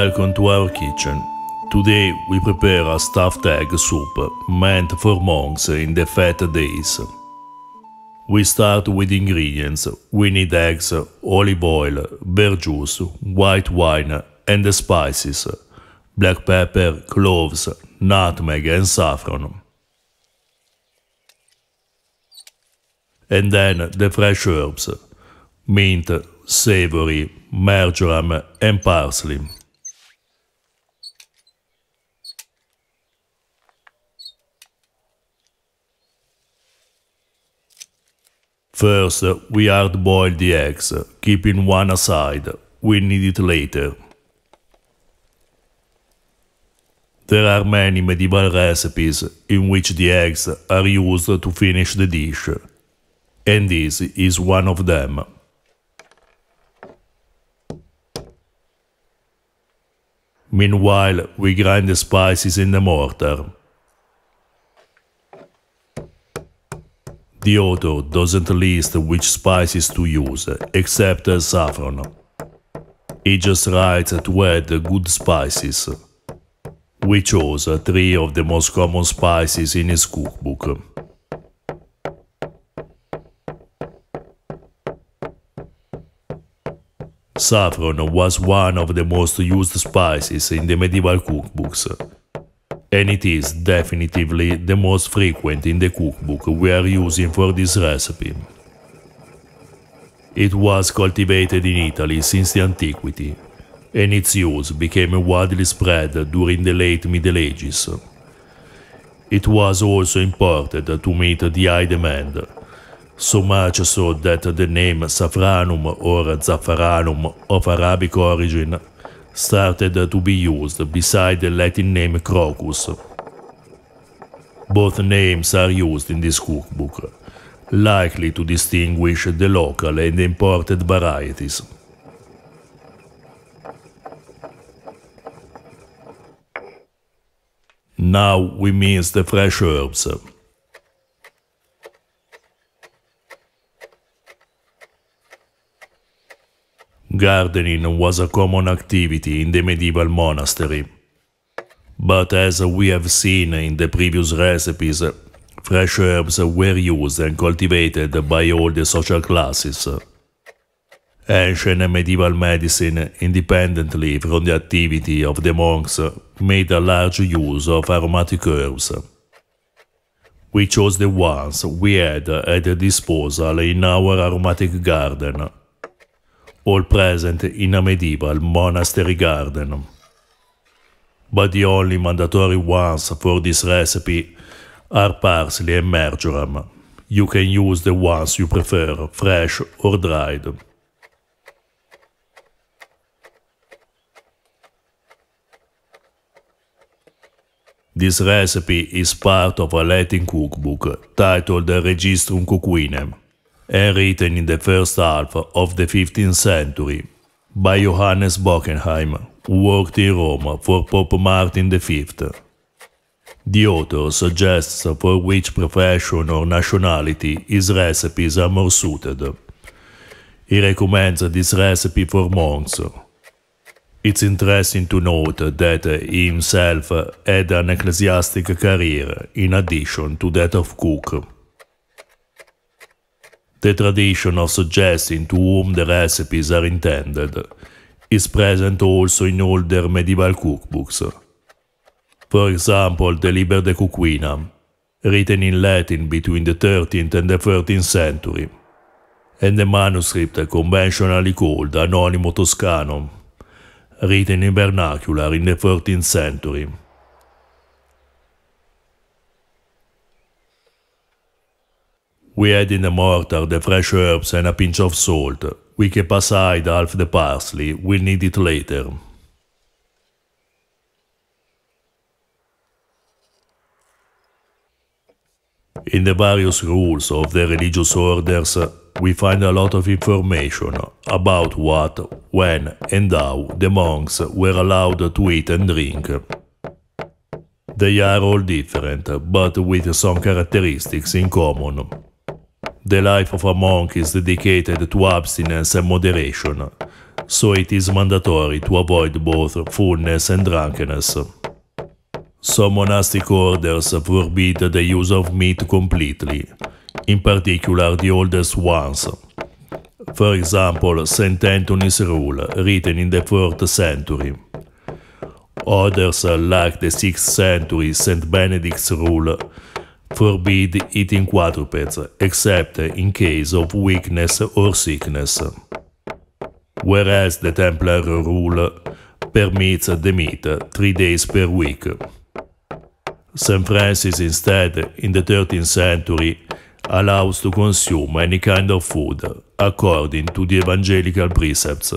Welcome to our kitchen. Today we prepare a stuffed egg soup meant for monks in the fat days. We start with ingredients. We need eggs, olive oil, beer juice, white wine and the spices, black pepper, cloves, nutmeg and saffron. And then the fresh herbs, mint, savory, marjoram and parsley. First, we hard boil the eggs, keeping one aside. We need it later. There are many medieval recipes in which the eggs are used to finish the dish, and this is one of them. Meanwhile, we grind the spices in the mortar. The author doesn't list which spices to use, except saffron. He just writes to add good spices. We chose three of the most common spices in his cookbook. Saffron was one of the most used spices in the medieval cookbooks and it is definitely the most frequent in the cookbook we are using for this recipe. It was cultivated in Italy since the antiquity, and its use became widely spread during the late Middle Ages. It was also imported to meet the high demand, so much so that the name Safranum or zaffaranum of Arabic origin started to be used beside the Latin name Crocus. Both names are used in this cookbook, likely to distinguish the local and imported varieties. Now we mince the fresh herbs. Gardening was a common activity in the medieval monastery. But as we have seen in the previous recipes, fresh herbs were used and cultivated by all the social classes. Ancient and medieval medicine, independently from the activity of the monks, made a large use of aromatic herbs. We chose the ones we had at disposal in our aromatic garden all present in a medieval monastery garden. But the only mandatory ones for this recipe are parsley and marjoram. You can use the ones you prefer, fresh or dried. This recipe is part of a Latin cookbook titled Registrum Cuquinem, and written in the first half of the 15th century by Johannes Bockenheim, who worked in Rome for Pope Martin V. The author suggests for which profession or nationality his recipes are more suited. He recommends this recipe for monks. It's interesting to note that he himself had an ecclesiastic career in addition to that of cook. The tradition of suggesting to whom the recipes are intended is present also in older medieval cookbooks. For example, the Liber de Cuquina, written in Latin between the 13th and the 13th century, and the manuscript conventionally called Anonimo Toscano, written in vernacular in the 14th century. We add in the mortar the fresh herbs and a pinch of salt. We keep aside half the parsley, we'll need it later. In the various rules of the religious orders, we find a lot of information about what, when, and how the monks were allowed to eat and drink. They are all different, but with some characteristics in common. The life of a monk is dedicated to abstinence and moderation, so it is mandatory to avoid both fullness and drunkenness. Some monastic orders forbid the use of meat completely, in particular the oldest ones. For example, St. Anthony's Rule, written in the 4th century. Others, like the 6th century St. Benedict's Rule, forbid eating quadrupeds except in case of weakness or sickness. Whereas the Templar rule permits the meat three days per week. St. Francis instead, in the 13th century, allows to consume any kind of food according to the evangelical precepts.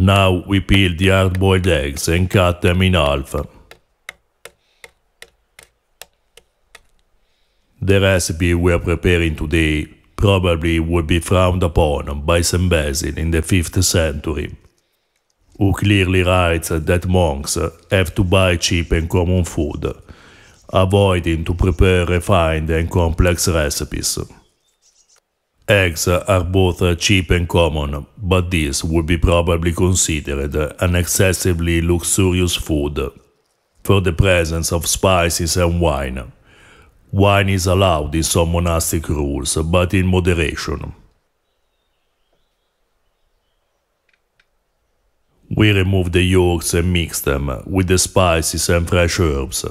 Now we peel the hard-boiled eggs and cut them in half. The recipe we are preparing today probably would be frowned upon by St. Basil in the 5th century, who clearly writes that monks have to buy cheap and common food, avoiding to prepare refined and complex recipes. Eggs are both uh, cheap and common, but this would be probably considered an excessively luxurious food for the presence of spices and wine. Wine is allowed in some monastic rules, but in moderation. We remove the yolks and mix them with the spices and fresh herbs.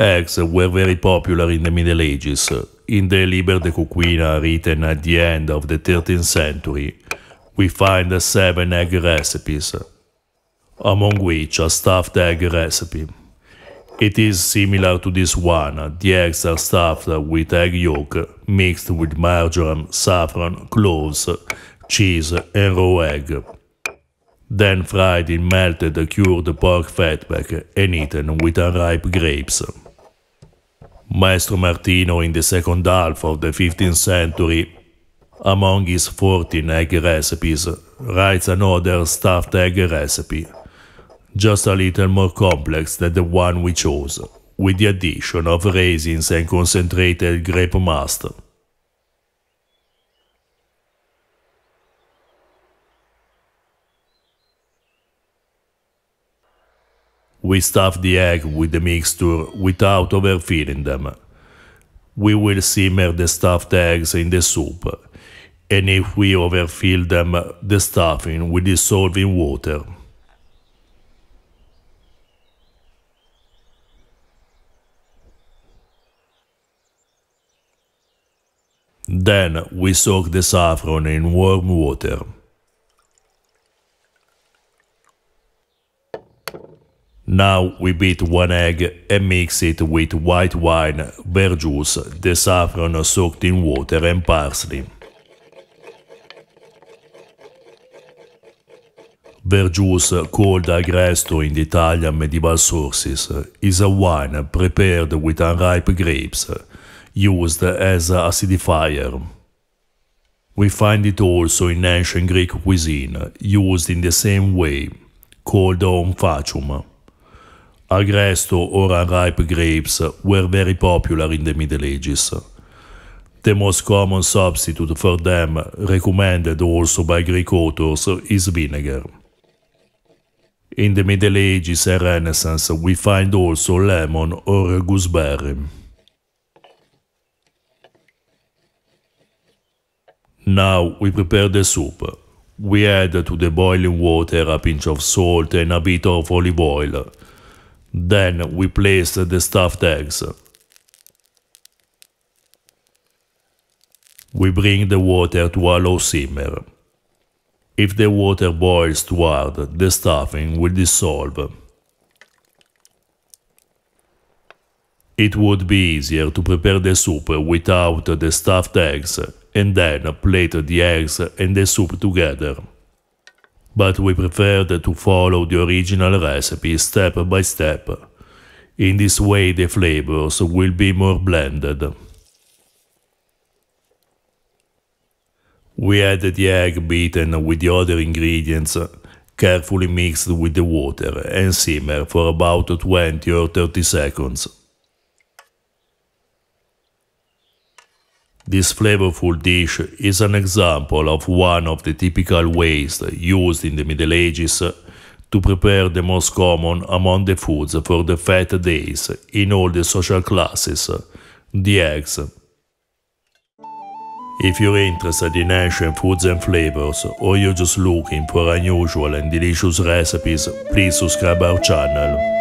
Eggs were very popular in the Middle Ages, in the Liber de Cucina written at the end of the 13th century, we find seven egg recipes, among which a stuffed egg recipe. It is similar to this one, the eggs are stuffed with egg yolk mixed with marjoram, saffron, cloves, cheese and raw egg, then fried in melted cured pork fatback and eaten with unripe grapes. Maestro Martino in the second half of the 15th century, among his 14 egg recipes, writes another stuffed egg recipe, just a little more complex than the one we chose, with the addition of raisins and concentrated grape must. We stuff the egg with the mixture without overfilling them. We will simmer the stuffed eggs in the soup, and if we overfill them, the stuffing will dissolve in water. Then we soak the saffron in warm water. Now we beat one egg and mix it with white wine, verjuice, the saffron soaked in water and parsley. Verjuice, called Agresto in the Italian medieval sources, is a wine prepared with unripe grapes, used as an acidifier. We find it also in ancient Greek cuisine, used in the same way, called omphacum. Agresto or unripe grapes were very popular in the Middle Ages. The most common substitute for them, recommended also by Greek authors, is vinegar. In the Middle Ages and Renaissance, we find also lemon or gooseberry. Now we prepare the soup. We add to the boiling water a pinch of salt and a bit of olive oil, Then we place the stuffed eggs. We bring the water to a low simmer. If the water boils too hard, the stuffing will dissolve. It would be easier to prepare the soup without the stuffed eggs and then plate the eggs and the soup together but we preferred to follow the original recipe step by step. In this way the flavors will be more blended. We added the egg beaten with the other ingredients, carefully mixed with the water and simmer for about 20 or 30 seconds. This flavorful dish is an example of one of the typical ways used in the Middle Ages to prepare the most common among the foods for the fat days in all the social classes, the eggs. If you're interested in ancient foods and flavors, or you're just looking for unusual and delicious recipes, please subscribe our channel.